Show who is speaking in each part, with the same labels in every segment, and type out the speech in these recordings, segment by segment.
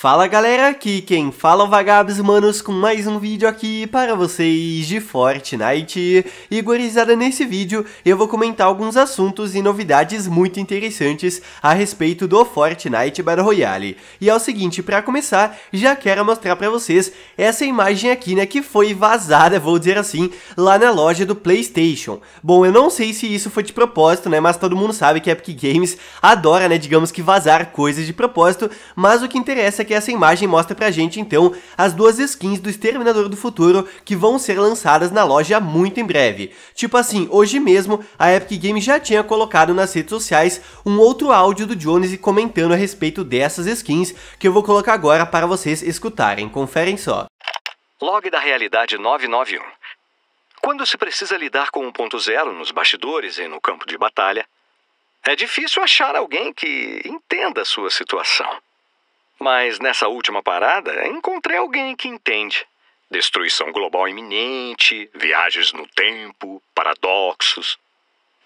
Speaker 1: Fala galera, aqui quem fala é o Vagabos Manos com mais um vídeo aqui para vocês de Fortnite. E gurizada, nesse vídeo eu vou comentar alguns assuntos e novidades muito interessantes a respeito do Fortnite Battle Royale. E é o seguinte, para começar, já quero mostrar para vocês essa imagem aqui, né, que foi vazada, vou dizer assim, lá na loja do Playstation. Bom, eu não sei se isso foi de propósito, né, mas todo mundo sabe que a Epic Games adora, né, digamos que vazar coisas de propósito, mas o que interessa é que essa imagem mostra pra gente então as duas skins do Exterminador do Futuro que vão ser lançadas na loja muito em breve. Tipo assim, hoje mesmo a Epic Games já tinha colocado nas redes sociais um outro áudio do Jones comentando a respeito dessas skins que eu vou colocar agora para vocês escutarem, conferem só. Log da realidade 991. Quando se precisa lidar com 1.0 nos bastidores e no campo de batalha, é difícil achar alguém que entenda a sua situação. Mas nessa última parada, encontrei alguém que entende. Destruição global iminente, viagens no tempo, paradoxos.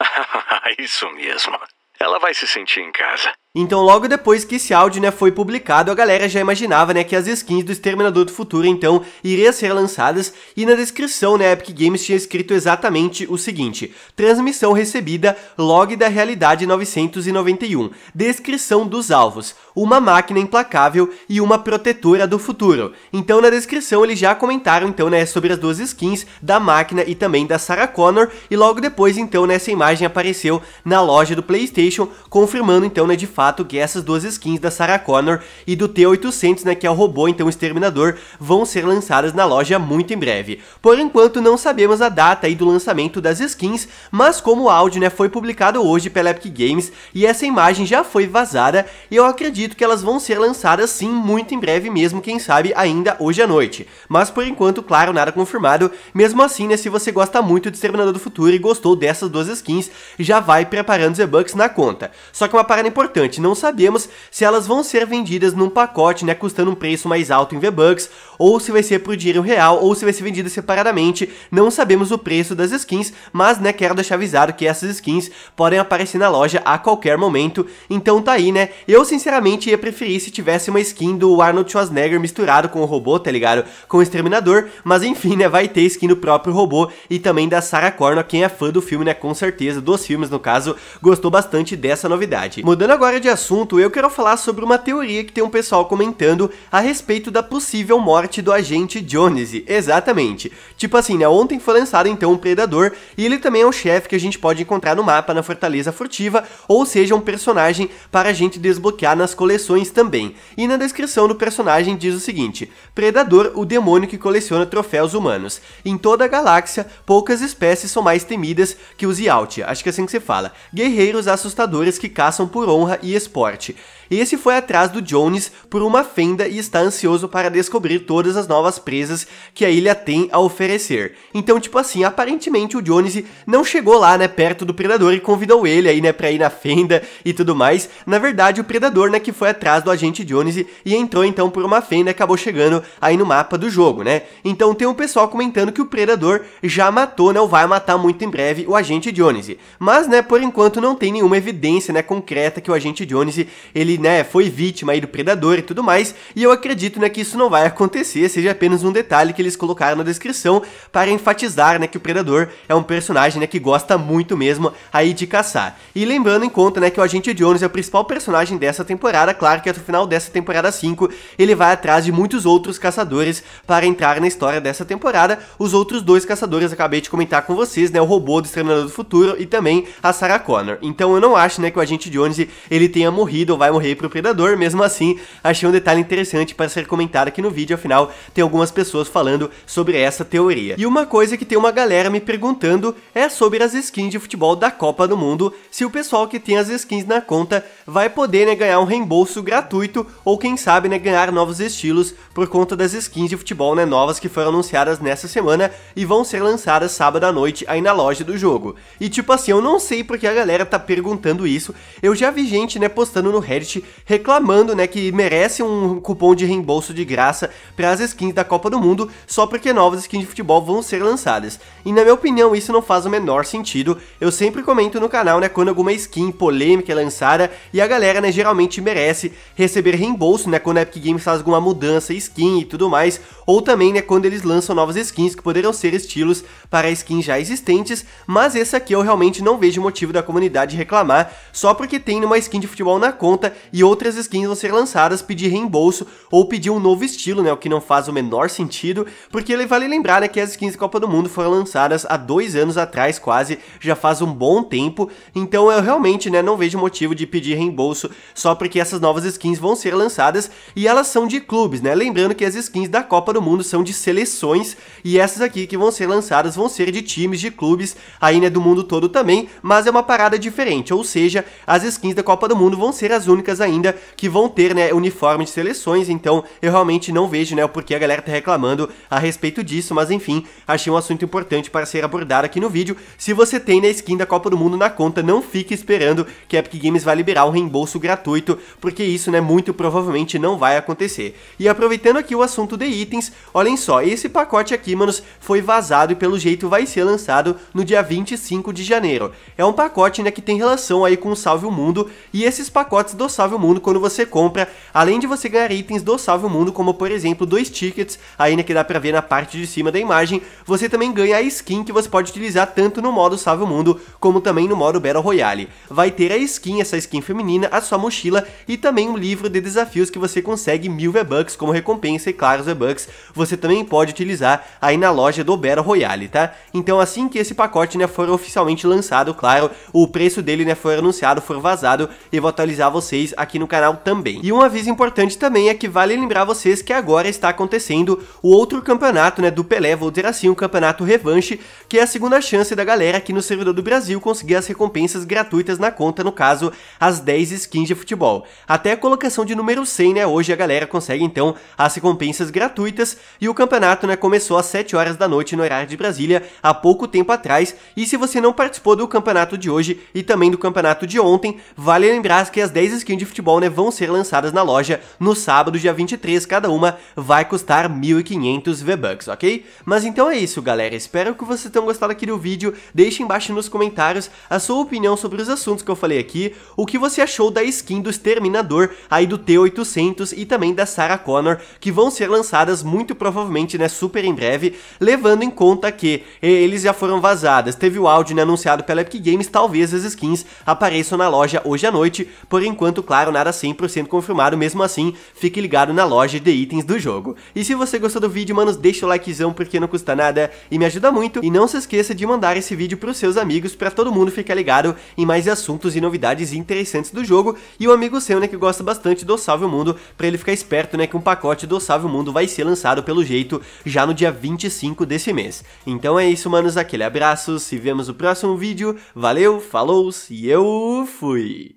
Speaker 1: Isso mesmo. Ela vai se sentir em casa. Então logo depois que esse áudio né, foi publicado, a galera já imaginava né, que as skins do Exterminador do Futuro então iriam ser lançadas e na descrição né, Epic Games tinha escrito exatamente o seguinte, transmissão recebida, log da realidade 991, descrição dos alvos, uma máquina implacável e uma protetora do futuro. Então na descrição eles já comentaram então né, sobre as duas skins da máquina e também da Sarah Connor e logo depois então nessa essa imagem apareceu na loja do Playstation confirmando então né, de fato fato que essas duas skins da Sarah Connor e do T-800, né, que é o robô, então Exterminador, vão ser lançadas na loja muito em breve. Por enquanto, não sabemos a data aí do lançamento das skins, mas como o áudio, né, foi publicado hoje pela Epic Games e essa imagem já foi vazada, eu acredito que elas vão ser lançadas sim muito em breve mesmo, quem sabe ainda hoje à noite. Mas por enquanto, claro, nada confirmado. Mesmo assim, né, se você gosta muito de Exterminador do Futuro e gostou dessas duas skins, já vai preparando e bucks na conta. Só que uma parada importante, não sabemos se elas vão ser vendidas num pacote, né, custando um preço mais alto em V-Bucks, ou se vai ser por dinheiro real, ou se vai ser vendida separadamente, não sabemos o preço das skins, mas, né, quero deixar avisado que essas skins podem aparecer na loja a qualquer momento, então tá aí, né, eu sinceramente ia preferir se tivesse uma skin do Arnold Schwarzenegger misturado com o robô, tá ligado, com o Exterminador, mas enfim, né, vai ter skin do próprio robô e também da Sarah Connor, quem é fã do filme, né, com certeza, dos filmes no caso, gostou bastante dessa novidade. Mudando agora de de assunto, eu quero falar sobre uma teoria que tem um pessoal comentando a respeito da possível morte do agente Jones. Exatamente. Tipo assim, né? Ontem foi lançado então um predador e ele também é um chefe que a gente pode encontrar no mapa na Fortaleza Furtiva, ou seja, um personagem para a gente desbloquear nas coleções também. E na descrição do personagem diz o seguinte: Predador, o demônio que coleciona troféus humanos. Em toda a galáxia, poucas espécies são mais temidas que os Yautia acho que é assim que se fala. Guerreiros assustadores que caçam por honra e esporte. Esse foi atrás do Jones por uma fenda e está ansioso para descobrir todas as novas presas que a ilha tem a oferecer. Então, tipo assim, aparentemente o Jones não chegou lá, né, perto do predador e convidou ele aí, né, para ir na fenda e tudo mais. Na verdade, o predador, né, que foi atrás do agente Jones e entrou então por uma fenda e acabou chegando aí no mapa do jogo, né. Então tem um pessoal comentando que o predador já matou, né, ou vai matar muito em breve o agente Jones. Mas, né, por enquanto não tem nenhuma evidência, né, concreta que o agente Jones ele ele, né, foi vítima aí do predador e tudo mais, e eu acredito, né, que isso não vai acontecer, seja apenas um detalhe que eles colocaram na descrição para enfatizar, né, que o predador é um personagem, né, que gosta muito mesmo aí de caçar. E lembrando em conta, né, que o agente Jones é o principal personagem dessa temporada, claro que até o final dessa temporada 5, ele vai atrás de muitos outros caçadores para entrar na história dessa temporada. Os outros dois caçadores acabei de comentar com vocês, né, o robô do Exterminador do Futuro e também a Sarah Connor. Então eu não acho, né, que o agente Jones ele tenha morrido ou vai morrer correr para o predador, mesmo assim, achei um detalhe interessante para ser comentado aqui no vídeo, afinal, tem algumas pessoas falando sobre essa teoria. E uma coisa que tem uma galera me perguntando é sobre as skins de futebol da Copa do Mundo, se o pessoal que tem as skins na conta vai poder né, ganhar um reembolso gratuito ou quem sabe né, ganhar novos estilos por conta das skins de futebol né, novas que foram anunciadas nessa semana e vão ser lançadas sábado à noite aí na loja do jogo. E tipo assim, eu não sei porque a galera tá perguntando isso, eu já vi gente né, postando no Reddit reclamando, né, que merece um cupom de reembolso de graça para as skins da Copa do Mundo, só porque novas skins de futebol vão ser lançadas. E na minha opinião, isso não faz o menor sentido. Eu sempre comento no canal, né, quando alguma skin polêmica é lançada e a galera, né, geralmente merece receber reembolso, né, quando a Epic Games faz alguma mudança, skin e tudo mais, ou também, né, quando eles lançam novas skins que poderão ser estilos para skins já existentes, mas esse aqui eu realmente não vejo motivo da comunidade reclamar só porque tem uma skin de futebol na conta e outras skins vão ser lançadas, pedir reembolso ou pedir um novo estilo, né, o que não faz o menor sentido, porque ele vale lembrar né, que as skins da Copa do Mundo foram lançadas há dois anos atrás quase, já faz um bom tempo, então eu realmente né, não vejo motivo de pedir reembolso só porque essas novas skins vão ser lançadas e elas são de clubes, né, lembrando que as skins da Copa do Mundo são de seleções e essas aqui que vão ser lançadas vão ser de times, de clubes, aí né, do mundo todo também, mas é uma parada diferente, ou seja, as skins da Copa do Mundo vão ser as únicas ainda que vão ter, né, uniforme de seleções, então eu realmente não vejo, né, o porquê a galera tá reclamando a respeito disso, mas enfim, achei um assunto importante para ser abordado aqui no vídeo. Se você tem na né, skin da Copa do Mundo na conta, não fique esperando que a Epic Games vai liberar um reembolso gratuito, porque isso, né, muito provavelmente não vai acontecer. E aproveitando aqui o assunto de itens, olhem só, esse pacote aqui, manos, foi vazado e pelo jeito vai ser lançado no dia 25 de janeiro. É um pacote, né, que tem relação aí com o Salve o Mundo, e esses pacotes do Salve Salve o Mundo quando você compra, além de você ganhar itens do Salve o Mundo, como por exemplo dois tickets, ainda que dá pra ver na parte de cima da imagem, você também ganha a skin que você pode utilizar tanto no modo Salve o Mundo, como também no modo Battle Royale. Vai ter a skin, essa skin feminina, a sua mochila e também um livro de desafios que você consegue mil V-Bucks como recompensa e claro, os V-Bucks você também pode utilizar aí na loja do Battle Royale, tá? Então assim que esse pacote, né, for oficialmente lançado, claro, o preço dele, né, for anunciado, for vazado, eu vou atualizar vocês aqui no canal também. E um aviso importante também é que vale lembrar vocês que agora está acontecendo o outro campeonato, né, do Pelé, vou dizer assim, o campeonato revanche, que é a segunda chance da galera aqui no servidor do Brasil conseguir as recompensas gratuitas na conta, no caso, as 10 skins de futebol. Até a colocação de número 100, né, hoje a galera consegue então as recompensas gratuitas e o campeonato, né, começou às 7 horas da noite no horário de Brasília, há pouco tempo atrás, e se você não participou do campeonato de hoje e também do campeonato de ontem, vale lembrar que as 10 skins de de futebol né, vão ser lançadas na loja no sábado, dia 23, cada uma vai custar 1.500 V-Bucks, ok? Mas então é isso, galera. Espero que vocês tenham gostado aqui do vídeo. Deixe embaixo nos comentários a sua opinião sobre os assuntos que eu falei aqui, o que você achou da skin do Exterminador, aí do T-800 e também da Sarah Connor, que vão ser lançadas muito provavelmente, né, super em breve, levando em conta que eles já foram vazadas. Teve o áudio né, anunciado pela Epic Games, talvez as skins apareçam na loja hoje à noite, por enquanto claro, nada 100% assim confirmado, mesmo assim, fique ligado na loja de itens do jogo. E se você gostou do vídeo, manos, deixa o likezão porque não custa nada e me ajuda muito. E não se esqueça de mandar esse vídeo pros seus amigos para todo mundo ficar ligado em mais assuntos e novidades interessantes do jogo. E um amigo seu, né, que gosta bastante do Salve o Mundo, para ele ficar esperto, né, que um pacote do Salve o Mundo vai ser lançado pelo jeito já no dia 25 desse mês. Então é isso, manos, aquele abraço, se vemos no próximo vídeo, valeu, falou e eu fui!